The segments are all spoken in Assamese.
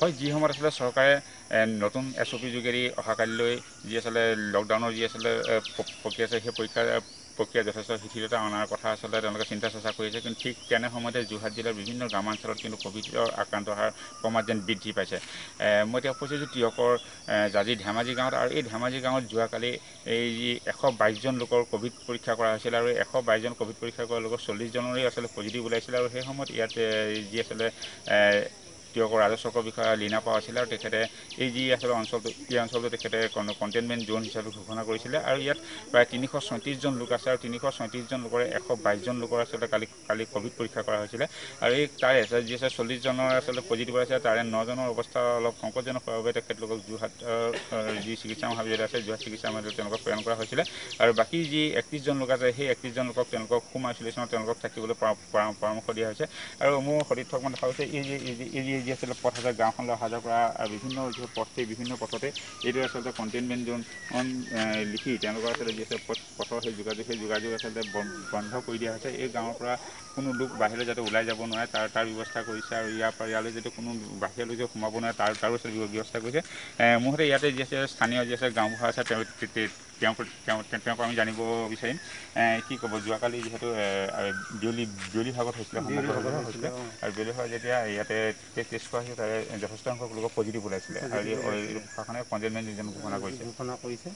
হয় যি সময়ত আচলতে চৰকাৰে নতুন এছ অ' পি যোগেদি অহাকালিলৈ যি আচলতে লকডাউনৰ যি আচলতে প্ৰক্ৰিয়া আছে সেই প্ৰক্ৰিয়াৰ প্ৰক্ৰিয়া যথেষ্ট শিথিলতা অনাৰ কথা আচলতে তেওঁলোকে চিন্তা চৰ্চা কৰিছে কিন্তু ঠিক তেনে সময়তে যোৰহাট জিলাৰ বিভিন্ন গ্ৰামাঞ্চলত কিন্তু ক'ভিডৰ আক্ৰান্ত হাৰ ক্ৰমাৎ যেন বৃদ্ধি পাইছে মই এতিয়া কৈছোঁ যে তিয়কৰ জাজি ধেমাজি গাঁৱত আৰু এই ধেমাজি গাঁৱত যোৱাকালি এই যি এশ বাইছজন লোকৰ ক'ভিড পৰীক্ষা কৰা হৈছিল আৰু এশ বাইছজন ক'ভিড পৰীক্ষা কৰাৰ লগত চল্লিছজনৰে আচলতে পজিটিভ ওলাইছিল আৰু সেই সময়ত ইয়াত যি আচলতে তেওঁক ৰাজহচক্ৰ বিষয়ে লীনা পাৱা আছিলে আৰু তেখেতে এই যি আচলতে অঞ্চলটো এই অঞ্চলটো তেখেতে কণ্টেইনমেণ্ট জোন হিচাপে ঘোষণা কৰিছিলে আৰু ইয়াত প্ৰায় তিনিশ ছয়ত্ৰিছজন লোক আছে আৰু তিনিশ ছয়ত্ৰিছজন লোকৰে এশ বাইছজন লোকৰ আচলতে কালি কালি ক'ভিড পৰীক্ষা কৰা হৈছিলে আৰু এই তাৰে যি আছে চল্লিছজনৰ আচলতে পজিটিভ আছে তাৰে নজনৰ অৱস্থা অলপ সংকটজনক হোৱাৰ বাবে তেখেতলোকক যোৰহাট যি চিকিৎসা মহাবিদ্যালয় আছে যোৰহাট চিকিৎসা মহাবিদ্যালয় তেওঁলোকক প্ৰেৰণ কৰা হৈছিলে আৰু বাকী যি একত্ৰিছজন লোক আছে সেই একত্ৰিছজন লোকক তেওঁলোকক হোম আইচলেশ্যনত তেওঁলোকক থাকিবলৈ পৰামৰ্শ দিয়া হৈছে আৰু মোৰ সতীৰ্থক মানে দেখা গৈছে এই যে এই যি দি আছিলে পথ হাজাৰ গাঁওখনলৈ অহা যোৱা কৰা বিভিন্ন পথেই বিভিন্ন পথতে এইটো আচলতে কণ্টেইনমেণ্ট জ'ন লিখি তেওঁলোকৰ আচলতে যি আছে পথৰ সেই যোগাযোগ সেই যোগাযোগ আচলতে বন্ধ কৰি দিয়া হৈছে এই গাঁৱৰ পৰা কোনো লোক বাহিৰলৈ যাতে ওলাই যাব নোৱাৰে তাৰ তাৰ ব্যৱস্থা কৰিছে আৰু ইয়াৰ পৰা ইয়ালৈ যাতে কোনো বাহিৰলৈ যে সোমাব নোৱাৰে তাৰ তাৰো আচলতে ব্যৱস্থা কৰিছে মুঠতে ইয়াতে যি আছে স্থানীয় যি আছে গাঁওবুঢ়া আছে তেওঁ তেওঁক তেওঁ তেওঁক আমি জানিব বিচাৰিম কি ক'ব যোৱাকালি যিহেতু বিয়লি বিয়লি ভাগত হৈছিলে হৈছিলে আৰু বিয়লি ভাগত যেতিয়া ইয়াতে টেষ্ট টেষ্ট কৰা হৈছিলে তাৰে যথেষ্ট সংখ্যক লোকক পজিটিভ ওলাইছিলে আৰু প্ৰশাসনে কণ্টেইনমেণ্ট জ'ন ঘোষণা কৰিছে ঘোষণা কৰিছে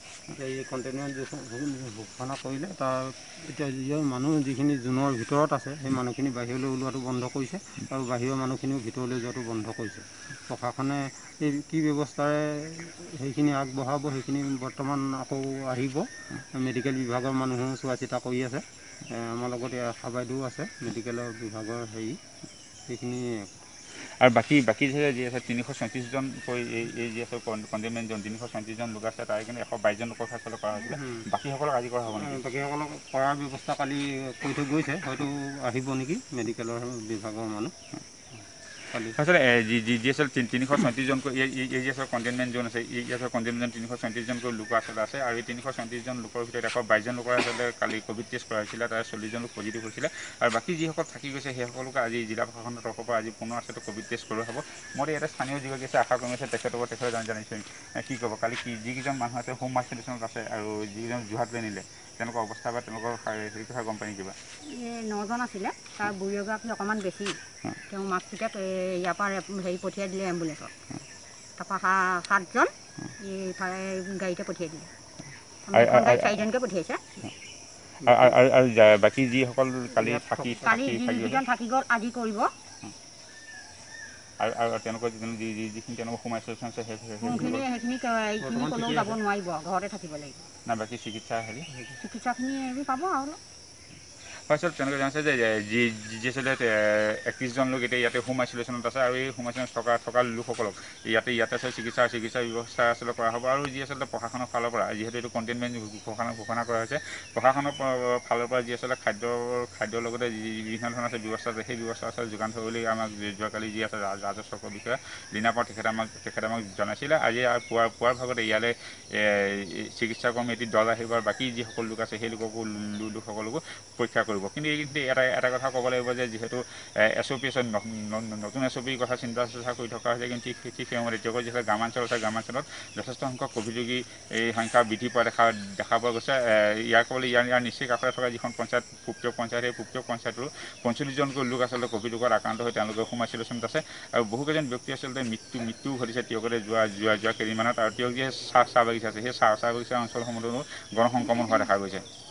এই কণ্টেইনমেণ্ট জ'ন ঘোষণা কৰিলে তাৰ এতিয়া যি মানুহ যিখিনি জোনৰ ভিতৰত আছে সেই মানুহখিনি বাহিৰলৈ ওলোৱাটো বন্ধ কৰিছে আৰু বাহিৰৰ মানুহখিনিও ভিতৰলৈ যোৱাটো বন্ধ কৰিছে প্ৰশাসনে এই কি ব্যৱস্থাৰে সেইখিনি আগবঢ়াব সেইখিনি বৰ্তমান আকৌ আহিব মেডিকেল বিভাগৰ মানুহো চোৱা চিতা কৰি আছে আমাৰ লগত আশা বাইদেউ আছে মেডিকেলৰ বিভাগৰ হেৰি সেইখিনি আৰু বাকী বাকী যে যি আছে তিনিশ চৈত্ৰিছজন এই এই যি আছে কণ্টেইনমেণ্টজন তিনিশ চৈত্ৰিছজন লোক আছে তাৰে কিন্তু এশ বাইছজন লোকৰ আচলতে কৰা হৈছিলে বাকীসকলক আজি কৰা হ'ব নেকি বাকীসকলক কৰাৰ ব্যৱস্থা কালি কৰি থৈ গৈছে হয়তো আহিব নেকি মেডিকেলৰ বিভাগৰ মানুহ আচলতে যি যি যি আচলতে তিনিশ চৈত্ৰিছজনকৈ এই যি আচলতে কণ্টেইনমেণ্ট জ'ন আছে এই আচলতে কণ্টেইনমেণ্ট জ'ন তিনিশ চৈত্ৰিছজনকৈ লোক আচলতে আছে আৰু এই তিনিশ চৈত্ৰিছজন লোকৰ ভিতৰত এশ বাইছজন লোকৰ আচলতে কালি ক'ভিড টেষ্ট কৰা হৈছিলে তাৰে চল্লিছজন লোক পজিটিভ হৈছিলে আৰু বাকী যিসকল থাকি গৈছে সেইসকলকো আজি জিলা প্ৰশাসনৰ তৰফৰ পৰা আজি পুনৰ আচলতে ক'ভিড টেষ্ট কৰোৱা হ'ব মই ইয়াতে স্থানীয় যিগৰাকী আছে আশাকৰ্মী আছে তেখেতৰ তেখেতে জানি জানিছোঁ কি ক'ব কালি কি যিকেইজন মানুহ আছে হোম আইচলেশ্যনত আছে আৰু যিকেইজন যোৰহাটলৈ নিলে তেওঁলোকৰ অৱস্থা বা তেওঁলোকৰ সেই কথা গম পাই নেকি কিবা এই নজন আছিলে তাৰ বুঢ়ী এগৰাকী অকণমান বেছি তেওঁ মাক পিতাক ইয়াৰ পৰা হেৰি পঠিয়াই দিলে এম্বুলেঞ্চত তাৰপৰা সা সাতজন এইফালে গাড়ীতে পঠিয়াই দিলে চাৰিজনকৈ পঠিয়াইছে বাকী যিসকল কালি থাকি কালি যিকেইজন থাকি গ'ল আজি কৰিব সেইখিনি ক'লেও যাব নোৱাৰিব ঘৰতে থাকিব লাগিব চিকিৎসাখিনি পাব আৰু ফাৰ্ষ্টত তেওঁলোকে জানিছে যে যি জি এছ এল একত্ৰিছজন লোক এতিয়া ইয়াতে হোম আইচলেশ্যনত আছে আৰু এই হোম আইচলেশ্যনত থকা থকা লোকসকলক ইয়াতে ইয়াতে আছে চিকিৎসা চিকিৎসা ব্যৱস্থা আচলতে কৰা হ'ব আৰু যি আচলতে প্ৰশাসনৰ ফালৰ পৰা যিহেতু এইটো কণ্টেইনমেণ্ট ঘোষণা ঘোষণা কৰা হৈছে প্ৰশাসনৰ ফালৰ পৰা যি আচলতে খাদ্যৰ খাদ্যৰ লগতে যি বিভিন্ন ধৰণৰ আছে ব্যৱস্থা আছে সেই ব্যৱস্থা আছে যোগান ধৰিব বুলি আমাক যোৱাকালি যি আছে ৰাজহ চক্ৰ বিষয়া লীনা পাওঁ তেখেতে আমাক তেখেতে আমাক জনাইছিলে আজি পুৱা পুৱাৰ ভাগতে ইয়ালৈ চিকিৎসা কৰ্মী এটি দল আহিব আৰু বাকী যিসকল লোক আছে সেই লোককো লোকসকলকো পৰীক্ষা কৰিব কৰিব কিন্তু এটা এটা কথা ক'ব লাগিব যে যিহেতু এছ অ' পিছত নতুন এছ অ' পিৰ কথা চিন্তা চৰ্চা কৰি থকা হৈছে কিন্তু ঠিক ঠিক সেইসময়ত এতিয়া যিহেতু গ্ৰামাঞ্চল আছে গ্ৰামাঞ্চলত যথেষ্ট সংখ্যক ক'ভিড ৰোগী এই সংখ্যা বৃদ্ধি পোৱা দেখা দেখা পোৱা গৈছে ইয়াৰ ক'বলৈ ইয়াৰ ইয়াৰ নিচেই কাষতে থকা যিখন পঞ্চায়ত পূপ্ত পঞ্চায়ত সেই পূপ্ত পঞ্চায়তৰো পঞ্চল্লিছজনকৈ লোক আচলতে ক'ভিড ৰোগত আক্ৰান্ত হৈ তেওঁলোকে হোম আইচলেশ্যনত আছে আৰু বহুকেইজন ব্যক্তি আচলতে মৃত্যু মৃত্যু ঘটিছে তেওঁলোকে যোৱা যোৱা যোৱা কেইদিনমানত আৰু তেওঁক যে চাহ চাহ বাগিচা আছে সেই চাহ চাহ বাগিচা অঞ্চলসমূহতো গণ সংক্ৰমণ হোৱা দেখা গৈছে